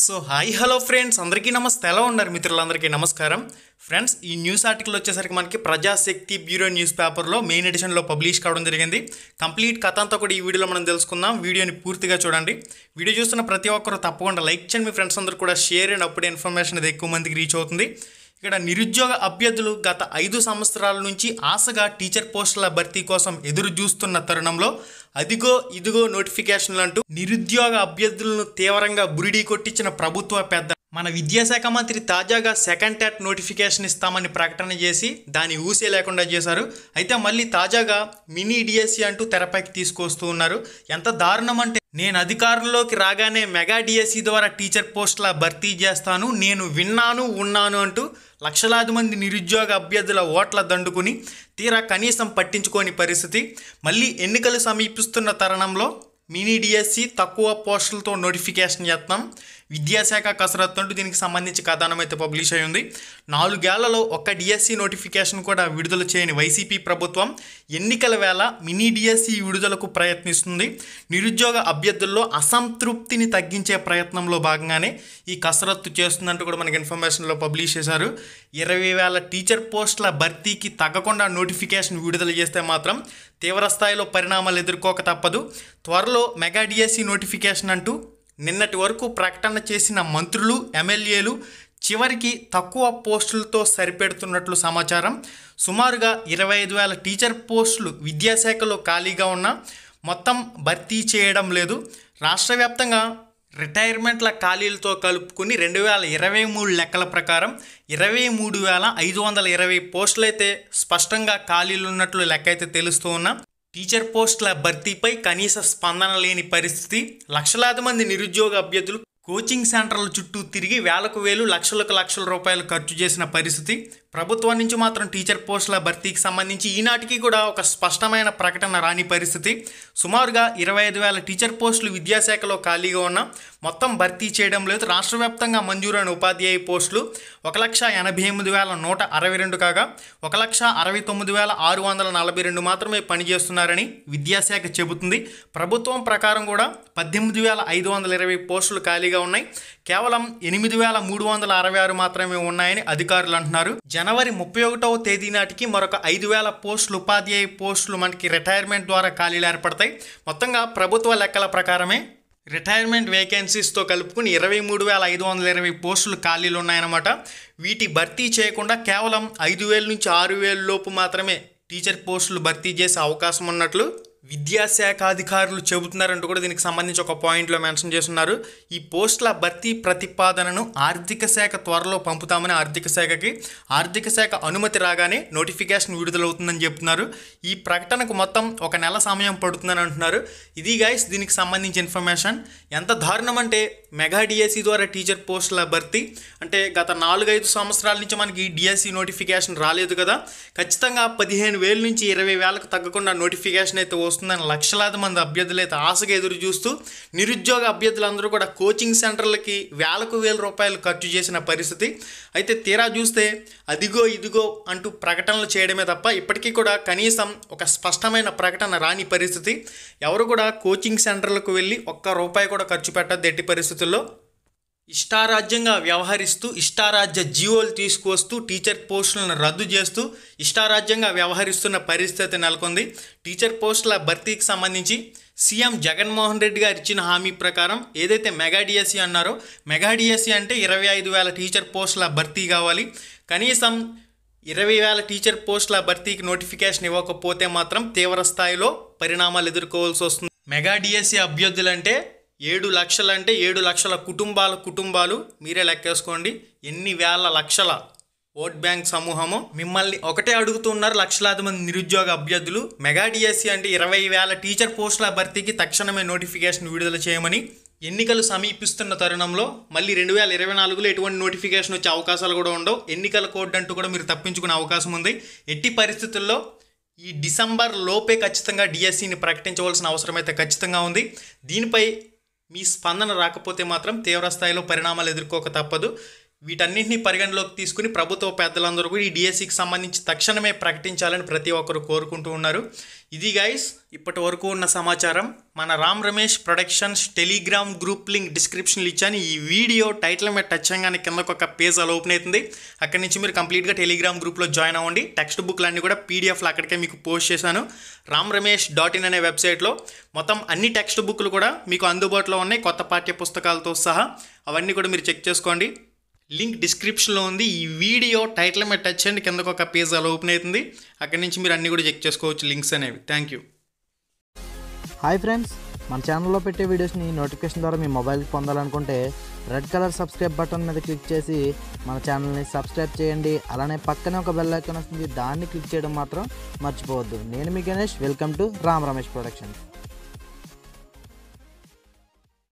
so hi hello friends అందరికీ నమస్తే ఎలా ఉన్నారు మిత్రులందరికీ నమస్కారం ఫ్రెండ్స్ ఈ న్యూస్ ఆర్టికల్ వచ్చేసరికి మనకి ప్రజాశక్తి బ్యూరో న్యూస్ పేపర్లో మెయిన్ ఎడిషన్లో పబ్లిష్ కావడం జరిగింది కంప్లీట్ కథ అంతా కూడా ఈ వీడియోలో మనం తెలుసుకుందాం వీడియోని పూర్తిగా చూడండి వీడియో చూస్తున్న ప్రతి ఒక్కరు తప్పకుండా లైక్ చేయండి మీ ఫ్రెండ్స్ అందరూ కూడా షేర్ అండ్ అప్పుడే ఇన్ఫర్మేషన్ అది ఎక్కువ మందికి రీచ్ అవుతుంది ఇక్కడ నిరుద్యోగ అభ్యర్థులు గత ఐదు సంవత్సరాల నుంచి ఆశగా టీచర్ పోస్టుల భర్తీ కోసం ఎదురు చూస్తున్న తరుణంలో అదిగో ఇదిగో నోటిఫికేషన్లు అంటూ నిరుద్యోగ అభ్యర్థులను తీవ్రంగా బురిడీ కొట్టించిన ప్రభుత్వ పెద్ద మన విద్యాశాఖ మంత్రి తాజాగా సెకండ్ టెట్ నోటిఫికేషన్ ఇస్తామని ప్రకటన చేసి దాని ఊసే లేకుండా చేశారు అయితే మళ్ళీ తాజాగా మినీ డిఎస్సి e అంటూ తెరపైకి తీసుకొస్తూ ఉన్నారు ఎంత దారుణం అంటే నేను అధికారంలోకి రాగానే మెగా డిఎస్సి e ద్వారా టీచర్ పోస్టుల భర్తీ చేస్తాను నేను విన్నాను ఉన్నాను అంటూ లక్షలాది మంది నిరుద్యోగ అభ్యర్థుల ఓట్ల దండుకుని తీరా కనీసం పట్టించుకోని పరిస్థితి మళ్ళీ ఎన్నికలు సమీపిస్తున్న తరుణంలో మినీ డిఎస్సి e తక్కువ పోస్టులతో నోటిఫికేషన్ చేస్తాం విద్యాశాఖ కసరత్తు అంటూ దీనికి సంబంధించి కథనం అయితే పబ్లిష్ అయి ఉంది నాలుగేళ్లలో ఒక్క డిఎస్సి నోటిఫికేషన్ కూడా విడుదల చేయని వైసీపీ ప్రభుత్వం ఎన్నికల వేళ మినీ డిఎస్సి విడుదలకు ప్రయత్నిస్తుంది నిరుద్యోగ అభ్యర్థుల్లో అసంతృప్తిని తగ్గించే ప్రయత్నంలో భాగంగానే ఈ కసరత్తు చేస్తుందంటూ కూడా మనకి ఇన్ఫర్మేషన్లో పబ్లిష్ చేశారు ఇరవై వేల టీచర్ పోస్టుల భర్తీకి తగ్గకుండా నోటిఫికేషన్ విడుదల చేస్తే మాత్రం తీవ్ర స్థాయిలో పరిణామాలు ఎదుర్కోక తప్పదు త్వరలో మెగా డిఎస్సి నోటిఫికేషన్ అంటూ నిన్నటి వరకు ప్రకటన చేసిన మంత్రులు ఎమ్మెల్యేలు చివరికి తక్కువ పోస్టులతో సరిపెడుతున్నట్లు సమాచారం సుమారుగా ఇరవై ఐదు వేల టీచర్ పోస్టులు విద్యాశాఖలో ఖాళీగా ఉన్న మొత్తం భర్తీ చేయడం లేదు రాష్ట్ర వ్యాప్తంగా రిటైర్మెంట్ల ఖాళీలతో కలుపుకుని రెండు వేల ఇరవై మూడు లెక్కల ప్రకారం ఇరవై మూడు వేల ఐదు వందల ఇరవై పోస్టులైతే స్పష్టంగా ఖాళీలు ఉన్నట్లు లెక్క అయితే తెలుస్తూ ఉన్నా టీచర్ పోస్టుల భర్తీపై కనీస స్పందన లేని పరిస్థితి లక్షలాది మంది నిరుద్యోగ అభ్యర్థులు కోచింగ్ సెంటర్ల చుట్టూ తిరిగి వేలకు వేలు లక్షలకు లక్షల రూపాయలు ఖర్చు చేసిన పరిస్థితి ప్రభుత్వం నుంచి మాత్రం టీచర్ పోస్టుల భర్తీకి సంబంధించి ఈనాటికి కూడా ఒక స్పష్టమైన ప్రకటన రాని పరిస్థితి సుమారుగా ఇరవై ఐదు వేల టీచర్ పోస్టులు విద్యాశాఖలో ఖాళీగా ఉన్న మొత్తం భర్తీ చేయడం లేదు రాష్ట్ర వ్యాప్తంగా మంజూరైన ఉపాధ్యాయ పోస్టులు ఒక లక్ష ఎనభై ఎనిమిది వేల నూట అరవై రెండు కాగా ఒక లక్ష అరవై తొమ్మిది వేల ఆరు వందల నలభై రెండు మాత్రమే పనిచేస్తున్నారని విద్యాశాఖ చెబుతుంది ప్రభుత్వం ప్రకారం కూడా పద్దెనిమిది వేల ఐదు వందల ఇరవై పోస్టులు ఖాళీగా ఉన్నాయి కేవలం ఎనిమిది వేల మూడు వందల అరవై ఆరు మాత్రమే ఉన్నాయని అధికారులు అంటున్నారు జన జనవరి ముప్పై ఒకటవ తేదీ నాటికి మరొక ఐదు వేల పోస్టులు ఉపాధ్యాయ పోస్టులు మనకి రిటైర్మెంట్ ద్వారా ఖాళీలు ఏర్పడతాయి మొత్తంగా ప్రభుత్వ లెక్కల ప్రకారమే రిటైర్మెంట్ వేకెన్సీస్తో కలుపుకుని ఇరవై మూడు వేల ఐదు వందల ఇరవై పోస్టులు ఖాళీలు ఉన్నాయన్నమాట వీటి భర్తీ చేయకుండా కేవలం ఐదు వేల నుంచి ఆరు వేల లోపు మాత్రమే టీచర్ పోస్టులు భర్తీ చేసే అవకాశం ఉన్నట్లు విద్యాశాఖ అధికారులు చెబుతున్నారంటూ కూడా దీనికి సంబంధించి ఒక పాయింట్లో మెన్షన్ చేస్తున్నారు ఈ పోస్టుల భర్తీ ప్రతిపాదనను ఆర్థిక శాఖ త్వరలో పంపుతామని ఆర్థిక శాఖకి ఆర్థిక శాఖ అనుమతి రాగానే నోటిఫికేషన్ విడుదలవుతుందని చెప్తున్నారు ఈ ప్రకటనకు మొత్తం ఒక నెల సమయం పడుతుందని అంటున్నారు ఇది గైస్ దీనికి సంబంధించి ఇన్ఫర్మేషన్ ఎంత దారుణం అంటే మెగా డిఎస్సి e ద్వారా టీచర్ పోస్టుల భర్తీ అంటే గత నాలుగైదు సంవత్సరాల నుంచి మనకి డిఎస్సి e నోటిఫికేషన్ రాలేదు కదా ఖచ్చితంగా పదిహేను వేల నుంచి ఇరవై వేలకు తగ్గకుండా నోటిఫికేషన్ అయితే వస్తుందని లక్షలాది మంది అభ్యర్థులు అయితే ఆశగా ఎదురు చూస్తూ నిరుద్యోగ అభ్యర్థులందరూ కూడా కోచింగ్ సెంటర్లకి వేలకు వేల రూపాయలు ఖర్చు చేసిన పరిస్థితి అయితే తీరా చూస్తే అదిగో ఇదిగో అంటూ ప్రకటనలు చేయడమే తప్ప ఇప్పటికీ కూడా కనీసం ఒక స్పష్టమైన ప్రకటన రాని పరిస్థితి ఎవరు కూడా కోచింగ్ సెంటర్లకు వెళ్ళి ఒక్క రూపాయి కూడా ఖర్చు పెట్టద్దు ఎట్టి పరిస్థితి పరిస్థితుల్లో ఇష్టారాజ్యంగా వ్యవహరిస్తూ ఇష్టారాజ్య జీవోలు తీసుకువస్తూ టీచర్ పోస్టులను రద్దు చేస్తూ ఇష్టారాజ్యంగా వ్యవహరిస్తున్న పరిస్థితి నెలకొంది టీచర్ పోస్టుల భర్తీకి సంబంధించి సీఎం జగన్మోహన్ రెడ్డి గారు ఇచ్చిన హామీ ప్రకారం ఏదైతే మెగా అన్నారో మెగా అంటే ఇరవై ఐదు వేల టీచర్ పోస్టుల భర్తీ కావాలి కనీసం ఇరవై వేల టీచర్ పోస్టుల భర్తీకి నోటిఫికేషన్ ఇవ్వకపోతే మాత్రం తీవ్ర స్థాయిలో పరిణామాలు ఎదుర్కోవాల్సి వస్తుంది మెగా అభ్యర్థులంటే ఏడు లక్షలు అంటే ఏడు లక్షల కుటుంబాల కుటుంబాలు మీరే లెక్కేసుకోండి ఎన్ని వేల లక్షల ఓట్ బ్యాంక్ సమూహము మిమ్మల్ని ఒకటే అడుగుతున్నారు లక్షలాది మంది నిరుద్యోగ అభ్యర్థులు మెగా డిఎస్సి అంటే ఇరవై వేల టీచర్ పోస్టుల భర్తీకి తక్షణమే నోటిఫికేషన్ విడుదల చేయమని ఎన్నికలు సమీపిస్తున్న తరుణంలో మళ్ళీ రెండు వేల ఇరవై నాలుగులో ఎటువంటి నోటిఫికేషన్ వచ్చే అవకాశాలు కూడా ఉండవు ఎన్నికల కోడ్ అంటూ కూడా మీరు తప్పించుకునే అవకాశం ఉంది ఎట్టి పరిస్థితుల్లో ఈ డిసెంబర్ లోపే ఖచ్చితంగా డిఎస్సిని ప్రకటించవలసిన అవసరం అయితే ఖచ్చితంగా ఉంది దీనిపై మీ స్పందన రాకపోతే మాత్రం తీవ్రస్థాయిలో పరిణామాలు ఎదుర్కోక తప్పదు వీటన్నింటినీ పరిగణలోకి తీసుకుని ప్రభుత్వ పెద్దలందరూ కూడా ఈ డిఎస్సికి సంబంధించి తక్షణమే ప్రకటించాలని ప్రతి ఒక్కరు కోరుకుంటూ ఉన్నారు ఇది గైస్ ఇప్పటి వరకు ఉన్న సమాచారం మన Ram Ramesh productions Telegram group link డిస్క్రిప్షన్లు ఇచ్చాను ఈ వీడియో టైటిల్ మీద టచ్ చేయగానే కిందకు ఒక పేజ్ అలా ఓపెన్ అవుతుంది అక్కడి నుంచి మీరు కంప్లీట్గా టెలిగ్రామ్ గ్రూప్లో జాయిన్ అవ్వండి టెక్స్ట్ బుక్లు అన్నీ కూడా పీడిఎఫ్లు అక్కడికే మీకు పోస్ట్ చేశాను రామ్ రమేష్ డాట్ ఇన్ అనే వెబ్సైట్లో మొత్తం అన్ని టెక్స్ట్ బుక్లు కూడా మీకు అందుబాటులో ఉన్నాయి కొత్త పాఠ్య పుస్తకాలతో సహా అవన్నీ కూడా మీరు చెక్ చేసుకోండి లింక్ డిస్క్రిప్షన్లో ఉంది ఈ వీడియో టైటిల్ మీద టచ్ చేయండి కిందకు ఒక పేజ్ అలా ఓపెన్ అవుతుంది అక్కడి నుంచి మీరు అన్నీ కూడా చెక్ చేసుకోవచ్చు లింక్స్ అనేవి థ్యాంక్ యూ హాయ్ ఫ్రెండ్స్ మన ఛానల్లో పెట్టే వీడియోస్ని నోటిఫికేషన్ ద్వారా మీ మొబైల్కి పొందాలనుకుంటే రెడ్ కలర్ సబ్స్క్రైబ్ బటన్ మీద క్లిక్ చేసి మన ఛానల్ని సబ్స్క్రైబ్ చేయండి అలానే పక్కనే ఒక బెల్ ఐకాన్ వస్తుంది దాన్ని క్లిక్ చేయడం మాత్రం మర్చిపోవద్దు నేను మీ Ganesh welcome to Ram Ramesh productions